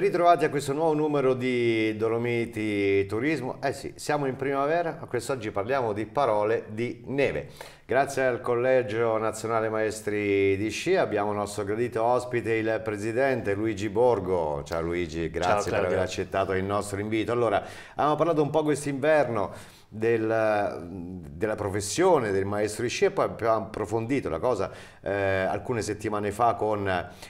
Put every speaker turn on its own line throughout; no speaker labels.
Ben ritrovati a questo nuovo numero di Dolomiti Turismo. Eh sì, siamo in primavera, quest'oggi parliamo di parole di neve. Grazie al Collegio Nazionale Maestri di Sci abbiamo il nostro gradito ospite, il presidente Luigi Borgo. Ciao Luigi, grazie Ciao, per aver accettato il nostro invito. Allora, abbiamo parlato un po' quest'inverno della, della professione del maestro di sci e poi abbiamo approfondito la cosa eh, alcune settimane fa con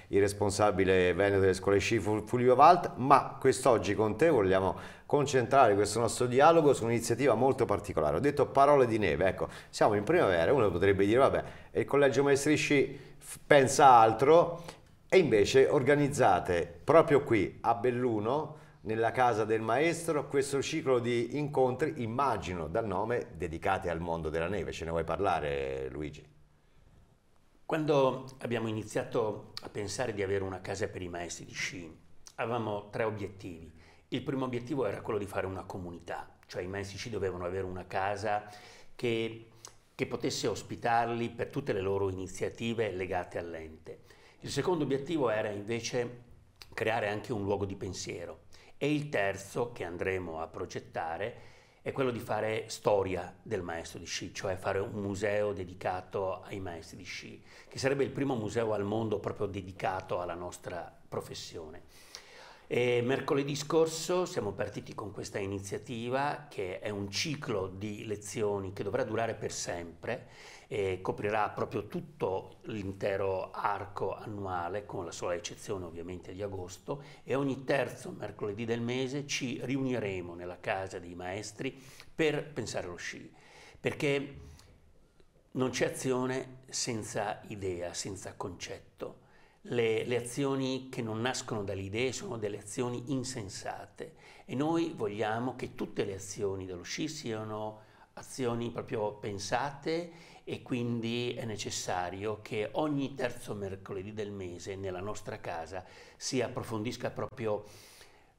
il responsabile veneto delle scuole sci Fulvio Valt, ma quest'oggi con te vogliamo concentrare questo nostro dialogo su un'iniziativa molto particolare. Ho detto parole di neve, ecco, siamo in primavera, uno potrebbe dire vabbè, il collegio maestri sci pensa altro e invece organizzate proprio qui a Belluno nella casa del maestro questo ciclo di incontri, immagino dal nome, dedicati al mondo della neve. Ce ne vuoi parlare Luigi?
Quando abbiamo iniziato a pensare di avere una casa per i maestri di sci, avevamo tre obiettivi. Il primo obiettivo era quello di fare una comunità, cioè i maestri di sci dovevano avere una casa che, che potesse ospitarli per tutte le loro iniziative legate all'ente. Il secondo obiettivo era invece creare anche un luogo di pensiero, e il terzo che andremo a progettare è quello di fare storia del maestro di sci, cioè fare un museo dedicato ai maestri di sci, che sarebbe il primo museo al mondo proprio dedicato alla nostra professione. E mercoledì scorso siamo partiti con questa iniziativa che è un ciclo di lezioni che dovrà durare per sempre e coprirà proprio tutto l'intero arco annuale, con la sola eccezione ovviamente di agosto, e ogni terzo mercoledì del mese ci riuniremo nella casa dei maestri per pensare allo sci, perché non c'è azione senza idea, senza concetto. Le, le, azioni che non nascono dalle idee sono delle azioni insensate e noi vogliamo che tutte le azioni dello sci siano azioni proprio pensate e quindi è necessario che ogni terzo mercoledì del mese nella nostra casa si approfondisca proprio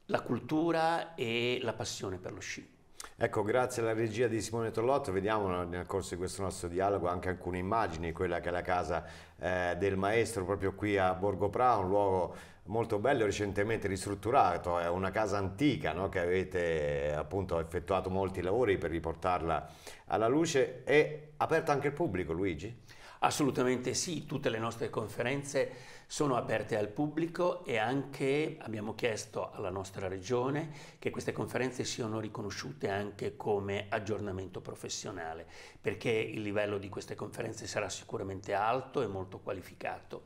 la cultura e la passione per lo sci.
Ecco, grazie alla regia di Simone Trollotto, vediamo nel corso di questo nostro dialogo anche alcune immagini, quella che è la casa eh, del maestro proprio qui a Borgo Pra, un luogo molto bello, recentemente ristrutturato, è una casa antica no? che avete appunto effettuato molti lavori per riportarla alla
luce. È aperta anche al pubblico, Luigi? Assolutamente sì, tutte le nostre conferenze sono aperte al pubblico e anche abbiamo chiesto alla nostra regione che queste conferenze siano riconosciute anche come aggiornamento professionale, perché il livello di queste conferenze sarà sicuramente alto e molto qualificato.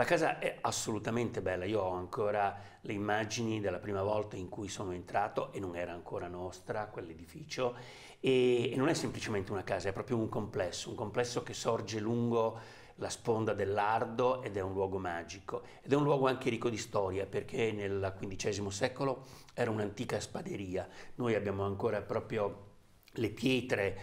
La casa è assolutamente bella, io ho ancora le immagini della prima volta in cui sono entrato e non era ancora nostra quell'edificio e, e non è semplicemente una casa, è proprio un complesso, un complesso che sorge lungo la sponda dell'Ardo ed è un luogo magico ed è un luogo anche ricco di storia perché nel XV secolo era un'antica spaderia, noi abbiamo ancora proprio le pietre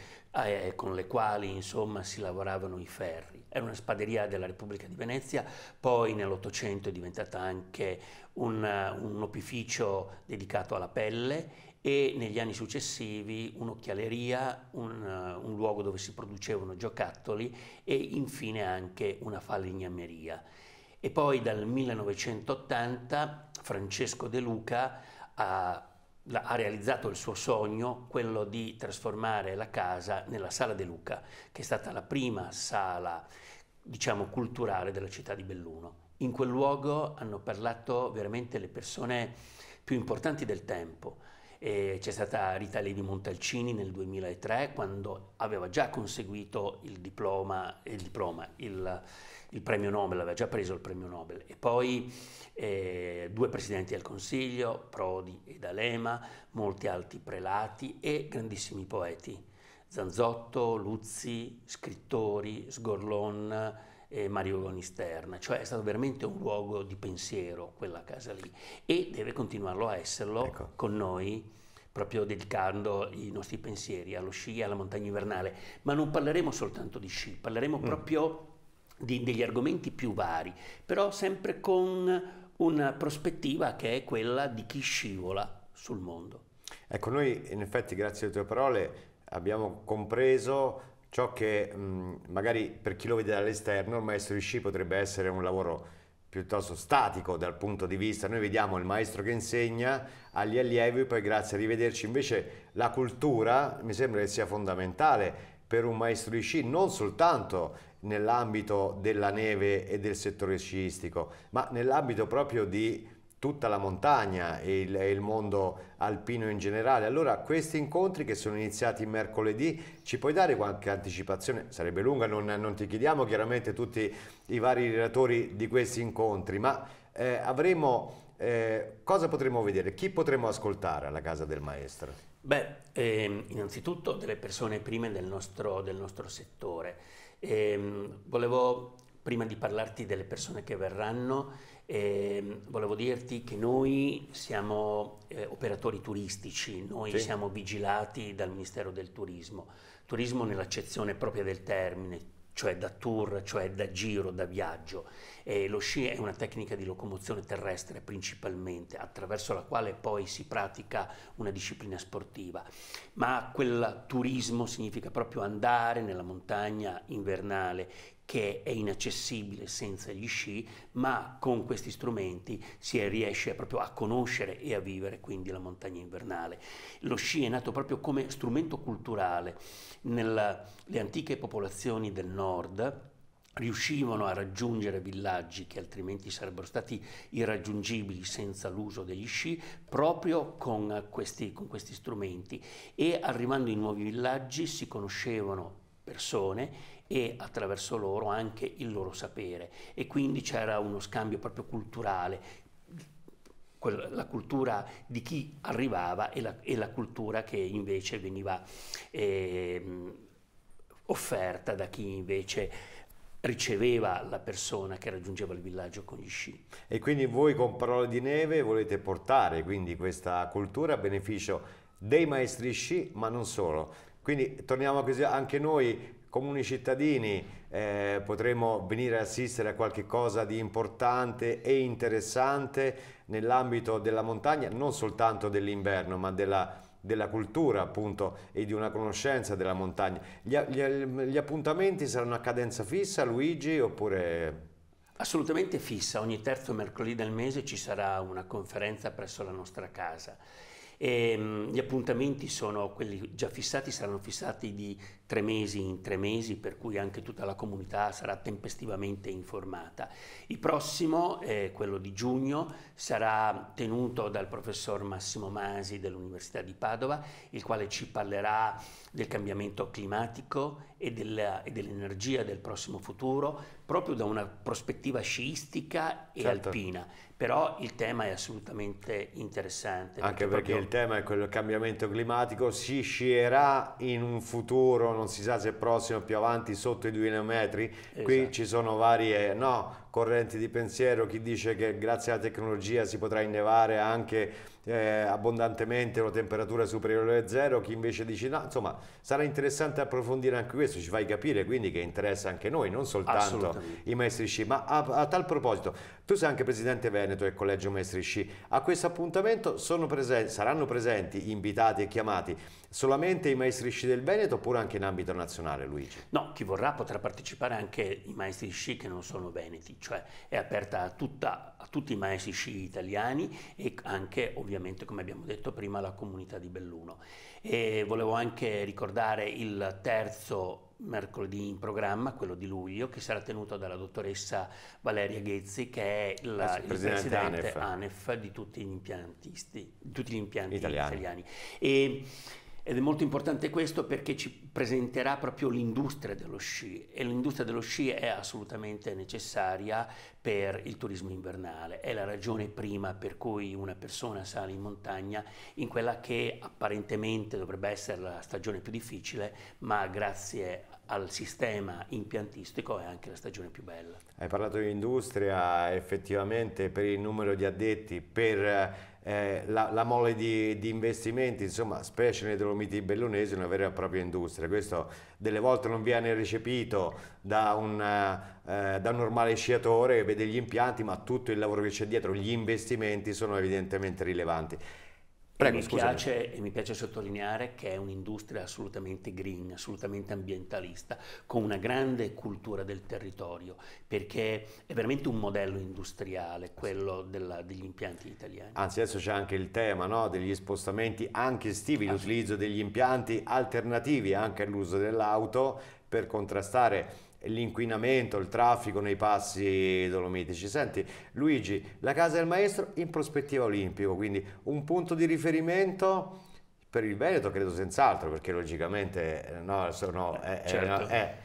eh, con le quali insomma si lavoravano i ferri era una spaderia della Repubblica di Venezia, poi nell'Ottocento è diventata anche un, un opificio dedicato alla pelle e negli anni successivi un'occhialeria, un, un, luogo dove si producevano giocattoli e infine anche una falegnameria. E poi dal 1980 Francesco De Luca ha ha realizzato il suo sogno, quello di trasformare la casa nella Sala De Luca, che è stata la prima sala, diciamo, culturale della città di Belluno. In quel luogo hanno parlato veramente le persone più importanti del tempo, eh, c'è stata Rita Levi Montalcini nel 2003 quando aveva già conseguito il diploma, il, diploma, il, il premio Nobel, aveva già preso il premio Nobel e poi eh, due presidenti del Consiglio, Prodi e D'Alema, molti altri prelati e grandissimi poeti, Zanzotto, Luzzi, scrittori, Sgorlon, eh, Mario Gonisterna, cioè è stato veramente un luogo di pensiero quella casa lì e deve continuarlo a esserlo ecco. con noi proprio dedicando i nostri pensieri allo sci e alla montagna invernale, ma non parleremo soltanto di sci, parleremo mm. proprio di, degli argomenti più vari, però sempre con una prospettiva che è quella di chi scivola sul mondo.
Ecco, noi in effetti grazie alle tue parole abbiamo compreso ciò che mh, magari per chi lo vede dall'esterno il maestro di sci potrebbe essere un lavoro piuttosto statico dal punto di vista, noi vediamo il maestro che insegna agli allievi, poi grazie a rivederci, invece la cultura mi sembra che sia fondamentale per un maestro di sci, non soltanto nell'ambito della neve e del settore sciistico, ma nell'ambito proprio di tutta la montagna e il, e il, mondo alpino in generale. Allora questi incontri che sono iniziati mercoledì, ci puoi dare qualche anticipazione? Sarebbe lunga, non, non ti chiediamo chiaramente tutti i vari relatori di questi incontri, ma eh, avremo... Eh, cosa potremo vedere? Chi potremo ascoltare alla casa del maestro?
Beh, ehm, innanzitutto delle persone prime del nostro, del nostro settore. Ehm, volevo, prima di parlarti delle persone che verranno, eh, volevo dirti che noi siamo eh, operatori turistici, noi sì. siamo vigilati dal Ministero del Turismo, turismo nell'accezione propria del termine, cioè da tour, cioè da giro, da viaggio. E lo sci è una tecnica di locomozione terrestre principalmente, attraverso la quale poi si pratica una disciplina sportiva. Ma quel turismo significa proprio andare nella montagna invernale, che è inaccessibile senza gli sci, ma con questi strumenti si riesce proprio a conoscere e a vivere quindi la montagna invernale. Lo sci è nato proprio come strumento culturale. Nelle antiche popolazioni del nord riuscivano a raggiungere villaggi che altrimenti sarebbero stati irraggiungibili senza l'uso degli sci proprio con questi, con questi strumenti e arrivando in nuovi villaggi si conoscevano persone e attraverso loro anche il loro sapere e quindi c'era uno scambio proprio culturale la cultura di chi arrivava e la, e la cultura che invece veniva eh, offerta da chi invece riceveva la persona che raggiungeva il villaggio con gli sci.
E quindi voi con Parole di Neve volete portare quindi questa cultura a beneficio dei maestri sci, ma non solo. Quindi torniamo così anche noi comuni cittadini eh, potremo venire a assistere a qualche cosa di importante e interessante nell'ambito della montagna, non soltanto dell'inverno, ma della della cultura appunto e di una conoscenza della montagna. Gli,
gli, gli, appuntamenti saranno a cadenza fissa Luigi oppure... Assolutamente fissa, ogni terzo mercoledì del mese ci sarà una conferenza presso la nostra casa. E, ehm, mh, gli appuntamenti sono quelli già fissati, saranno fissati di tre mesi in tre mesi, per cui anche tutta la comunità sarà tempestivamente informata. Il prossimo, eh, quello di giugno, sarà tenuto dal professor Massimo Masi dell'Università di Padova, il quale ci parlerà del cambiamento climatico e, della, e dell'energia del prossimo futuro, proprio da una prospettiva sciistica e certo. alpina. Però il tema è assolutamente interessante. Anche perché, perché proprio... il
tema è quello del cambiamento climatico, si scierà in un futuro non si sa se è prossimo, più avanti, sotto i 2 metri, esatto. qui ci sono varie no, correnti di pensiero, chi dice che grazie alla tecnologia si potrà innevare anche eh, abbondantemente una temperatura superiore a zero, chi invece dice no, insomma sarà interessante approfondire anche questo, ci fai capire quindi che interessa anche noi, non soltanto i maestri sci, ma a, a, tal proposito, tu sei anche presidente Veneto del Collegio Maestri Sci, a questo appuntamento presen saranno presenti, invitati e chiamati solamente i maestri sci del Veneto oppure anche in ambito nazionale
Luigi? No, chi vorrà potrà partecipare anche i maestri sci che non sono veneti, cioè è aperta a tutta tutti i maestri sci italiani e anche ovviamente come abbiamo detto prima alla comunità di Belluno. E volevo anche ricordare il terzo mercoledì in programma, quello di luglio, che sarà tenuto dalla dottoressa Valeria Ghezzi, che è la, il presidente, presidente ANEF. ANEF. di tutti gli impiantisti, di tutti gli impianti italiani. italiani. E, ed è molto importante questo perché ci presenterà proprio l'industria dello sci e l'industria dello sci è assolutamente necessaria per il turismo invernale. È la ragione prima per cui una persona sale in montagna in quella che apparentemente dovrebbe essere la stagione più difficile, ma grazie al sistema impiantistico è anche la stagione più bella.
Hai parlato di industria, effettivamente per il numero di addetti, per eh, la, la, mole di, di, investimenti, insomma, specie nei Dolomiti Bellunesi, una vera e propria industria. Questo delle volte non viene recepito da un, eh, da un normale sciatore che vede gli impianti, ma tutto il lavoro che c'è dietro, gli investimenti sono evidentemente rilevanti. Prego, mi piace,
mi piace, sottolineare che è un'industria assolutamente green, assolutamente ambientalista, con una grande cultura del territorio, perché è veramente un modello industriale quello della, degli impianti italiani.
Anzi, adesso c'è anche il tema no, degli spostamenti anche estivi, ah. l'utilizzo degli impianti alternativi anche all'uso dell'auto per contrastare l'inquinamento, il traffico nei passi dolomitici. Senti, Luigi, la casa del maestro in prospettiva olimpico, quindi un punto di riferimento per il Veneto credo senz'altro, perché logicamente eh, no, sono, è, eh, eh, certo. è, è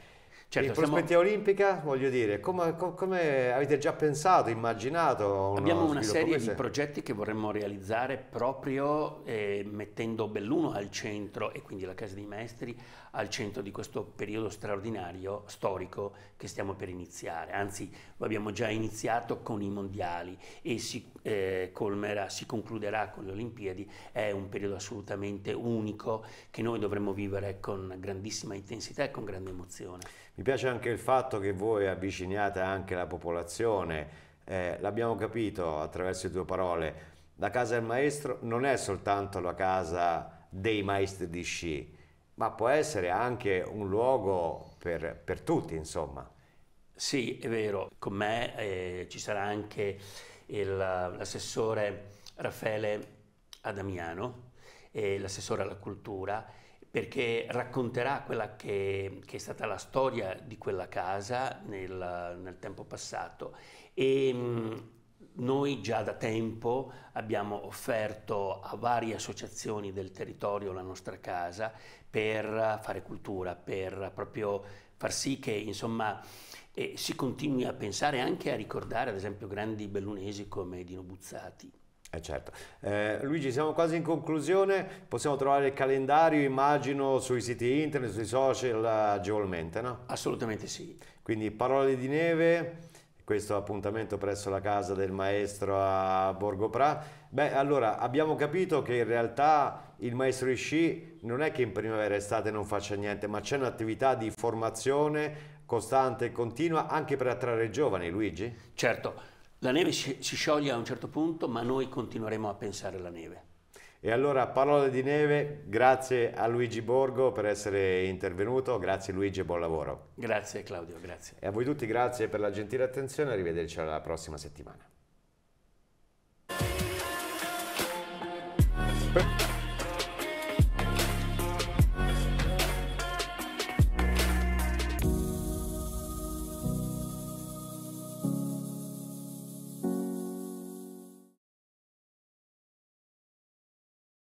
Certo, in prospettiva siamo... olimpica, voglio dire, come, come, avete già
pensato, immaginato? Abbiamo una serie di progetti che vorremmo realizzare proprio eh, mettendo Belluno al centro e quindi la Casa dei Maestri al centro di questo periodo straordinario storico che stiamo per iniziare. Anzi, lo abbiamo già iniziato con i mondiali e si, eh, colmerà, si concluderà con le Olimpiadi. È un periodo assolutamente unico che noi dovremmo vivere con grandissima intensità e con grande emozione.
Mi piace anche il fatto che voi avviciniate anche la popolazione, eh, l'abbiamo capito attraverso le tue parole, la casa del maestro non è soltanto la casa dei maestri di sci, ma può essere anche un
luogo per, per tutti, insomma. Sì, è vero, con me eh, ci sarà anche l'assessore Raffaele Adamiano, eh, l'assessore alla cultura perché racconterà quella che, che, è stata la storia di quella casa nel, nel tempo passato e mh, mm, noi già da tempo abbiamo offerto a varie associazioni del territorio la nostra casa per fare cultura, per proprio far sì che insomma eh, si continui a pensare anche a ricordare ad esempio grandi bellunesi come Dino Buzzati.
Eh certo. Eh, Luigi, siamo quasi in conclusione, possiamo trovare il calendario, immagino, sui siti internet, sui social agevolmente, no? Assolutamente sì. Quindi Parole di Neve, questo appuntamento presso la casa del maestro a Borgo Pra. Beh, allora, abbiamo capito che in realtà il maestro Isci non è che in primavera e estate non faccia niente, ma c'è un'attività di formazione costante e continua anche per attrarre giovani, Luigi? Certo.
La neve si scioglie a un certo punto, ma noi continueremo a pensare alla neve.
E allora, parole di neve, grazie a Luigi Borgo per essere intervenuto, grazie Luigi e buon lavoro.
Grazie Claudio, grazie.
E a voi tutti grazie per la gentile attenzione, arrivederci alla prossima settimana.